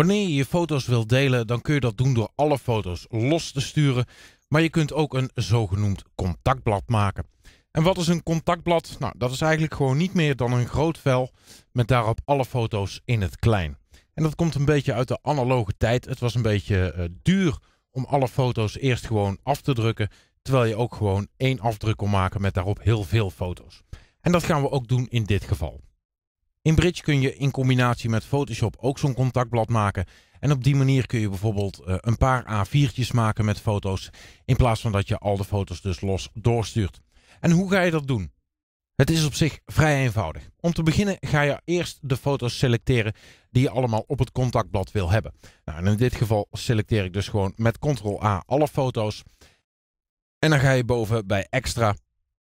Wanneer je je foto's wilt delen, dan kun je dat doen door alle foto's los te sturen. Maar je kunt ook een zogenoemd contactblad maken. En wat is een contactblad? Nou, dat is eigenlijk gewoon niet meer dan een groot vel met daarop alle foto's in het klein. En dat komt een beetje uit de analoge tijd. Het was een beetje eh, duur om alle foto's eerst gewoon af te drukken. Terwijl je ook gewoon één afdruk kon maken met daarop heel veel foto's. En dat gaan we ook doen in dit geval. In Bridge kun je in combinatie met Photoshop ook zo'n contactblad maken. En op die manier kun je bijvoorbeeld eh, een paar A4'tjes maken met foto's. In plaats van dat je al de foto's dus los doorstuurt. En hoe ga je dat doen? Het is op zich vrij eenvoudig. Om te beginnen ga je eerst de foto's selecteren die je allemaal op het contactblad wil hebben. Nou, en in dit geval selecteer ik dus gewoon met Ctrl-A alle foto's. En dan ga je boven bij Extra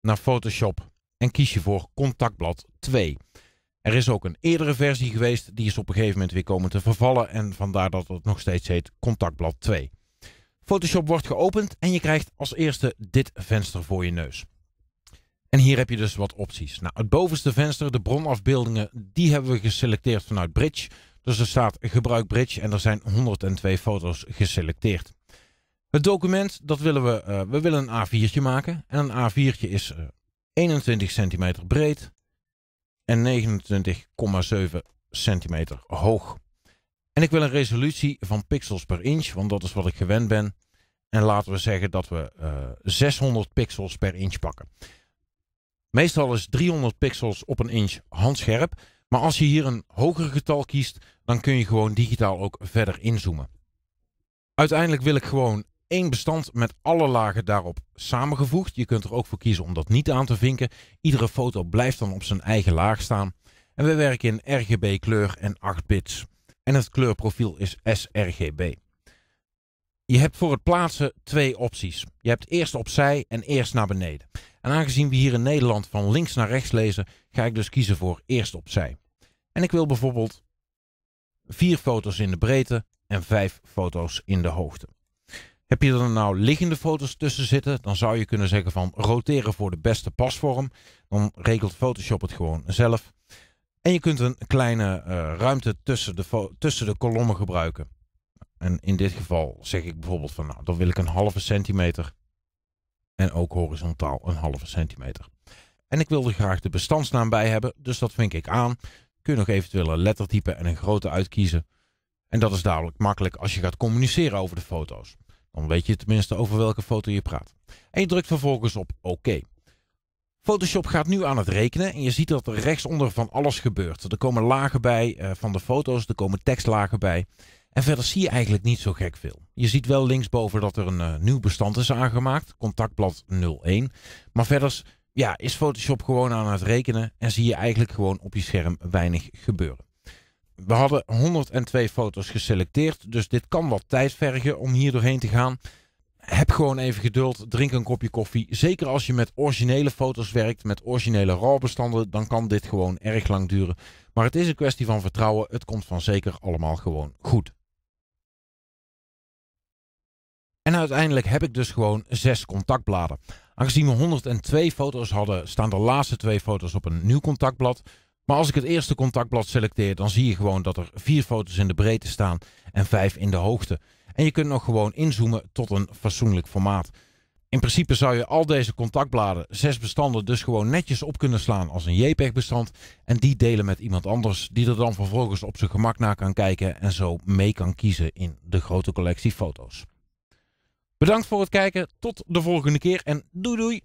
naar Photoshop en kies je voor contactblad 2. Er is ook een eerdere versie geweest, die is op een gegeven moment weer komen te vervallen en vandaar dat het nog steeds heet Contactblad 2. Photoshop wordt geopend en je krijgt als eerste dit venster voor je neus. En hier heb je dus wat opties. Nou, het bovenste venster, de bronafbeeldingen, die hebben we geselecteerd vanuit Bridge. Dus er staat gebruik Bridge en er zijn 102 foto's geselecteerd. Het document, dat willen we, eh, we willen een A4'tje maken. En een A4'tje is 21 eh, centimeter breed, en 29,7 centimeter hoog. En ik wil een resolutie van pixels per inch, want dat is wat ik gewend ben. En laten we zeggen dat we 600 eh, pixels per inch pakken. Meestal is 300 pixels op een inch handscherp. Maar als je hier een hoger getal kiest, dan kun je gewoon digitaal ook verder inzoomen. Uiteindelijk wil ik gewoon één bestand met alle lagen daarop samengevoegd. Je kunt er ook voor kiezen om dat niet aan te vinken. Iedere foto blijft dan op zijn eigen laag staan. En we werken in RGB kleur en 8 bits. En het kleurprofiel is sRGB. Je hebt voor het plaatsen twee opties. Je hebt eerst opzij en eerst naar beneden. En aangezien we hier in Nederland van links naar rechts lezen, ga ik dus kiezen voor eerst opzij. En ik wil bijvoorbeeld vier foto's in de breedte en vijf foto's in de hoogte. Heb je er nou liggende foto's tussen zitten, dan zou je kunnen zeggen van roteren voor de beste pasvorm. Dan regelt Photoshop het gewoon zelf. En je kunt een kleine eh, ruimte tussen de, tussen de kolommen gebruiken. En in dit geval zeg ik bijvoorbeeld van nou, dan wil ik een halve centimeter. En ook horizontaal een halve centimeter. En ik wil er graag de bestandsnaam bij hebben, dus dat vink ik aan. Kun je nog eventueel een lettertype en een grootte uitkiezen. En dat is dadelijk makkelijk als je gaat communiceren over de foto's. Dan weet je tenminste over welke foto je praat. En je drukt vervolgens op OK. Photoshop gaat nu aan het rekenen en je ziet dat er rechtsonder van alles gebeurt. Er komen lagen bij eh, van de foto's, er komen tekstlagen bij. En verder zie je eigenlijk niet zo gek veel. Je ziet wel linksboven dat er een eh, nieuw bestand is aangemaakt, contactblad 01. Maar verder ja, is Photoshop gewoon aan het rekenen en zie je eigenlijk gewoon op je scherm weinig gebeuren we hadden 102 foto's geselecteerd, dus dit kan wat tijd vergen om hier doorheen te gaan. Heb gewoon even geduld, drink een kopje koffie. Zeker als je met originele foto's werkt, met originele RAW-bestanden, dan kan dit gewoon erg lang duren. Maar het is een kwestie van vertrouwen, het komt van zeker allemaal gewoon goed. En uiteindelijk heb ik dus gewoon zes contactbladen. Aangezien we 102 foto's hadden, staan de laatste twee foto's op een nieuw contactblad. Maar als ik het eerste contactblad selecteer, dan zie je gewoon dat er vier foto's in de breedte staan en vijf in de hoogte. En je kunt nog gewoon inzoomen tot een fatsoenlijk formaat. In principe zou je al deze contactbladen, zes bestanden, dus gewoon netjes op kunnen slaan als een JPEG-bestand. En die delen met iemand anders, die er dan vervolgens op zijn gemak naar kan kijken en zo mee kan kiezen in de grote collectie foto's. Bedankt voor het kijken, tot de volgende keer en doei doei!